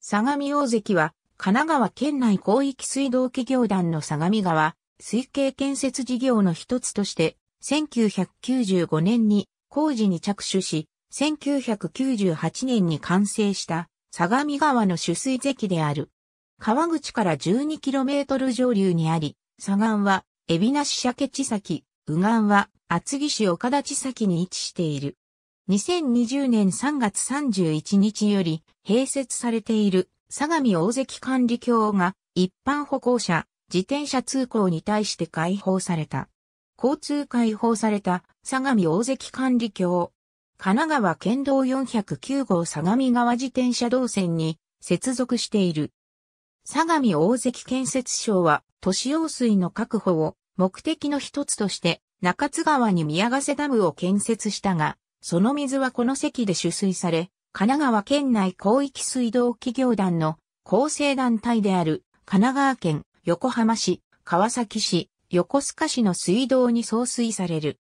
相模大関は、神奈川県内広域水道企業団の相模川、水系建設事業の一つとして、1995年に工事に着手し、1998年に完成した相模川の取水堰である。川口から 12km 上流にあり、左岸は海老名市鮭地崎、右岸は厚木市岡田地崎に位置している。2020年3月31日より併設されている相模大関管理橋が一般歩行者、自転車通行に対して開放された。交通開放された相模大関管理橋。神奈川県道409号相模川自転車道線に接続している。相模大関建設省は都市用水の確保を目的の一つとして中津川に宮ヶ瀬ダムを建設したが、その水はこの席で取水され、神奈川県内広域水道企業団の構成団体である神奈川県横浜市、川崎市、横須賀市の水道に送水される。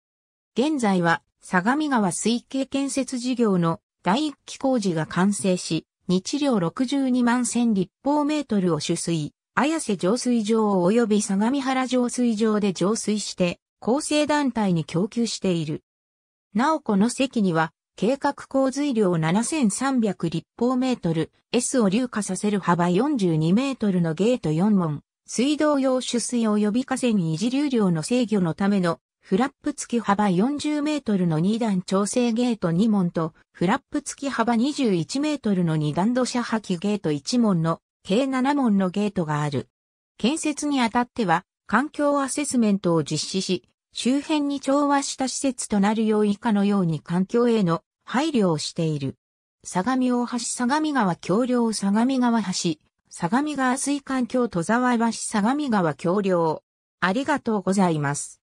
現在は相模川水系建設事業の第一期工事が完成し、日量62万1000立方メートルを取水、綾瀬浄水場及び相模原浄水場で浄水して、構成団体に供給している。なおこの席には、計画洪水量7300立方メートル、S を流下させる幅42メートルのゲート4門、水道用取水及び河川維持流量の制御のための、フラップ付き幅40メートルの2段調整ゲート2門と、フラップ付き幅21メートルの2段土砂破棄ゲート1門の、計7門のゲートがある。建設にあたっては、環境アセスメントを実施し、周辺に調和した施設となるよう以下のように環境への配慮をしている。相模大橋相模川橋梁相模川橋相模川水環境戸沢橋相模川橋梁ありがとうございます。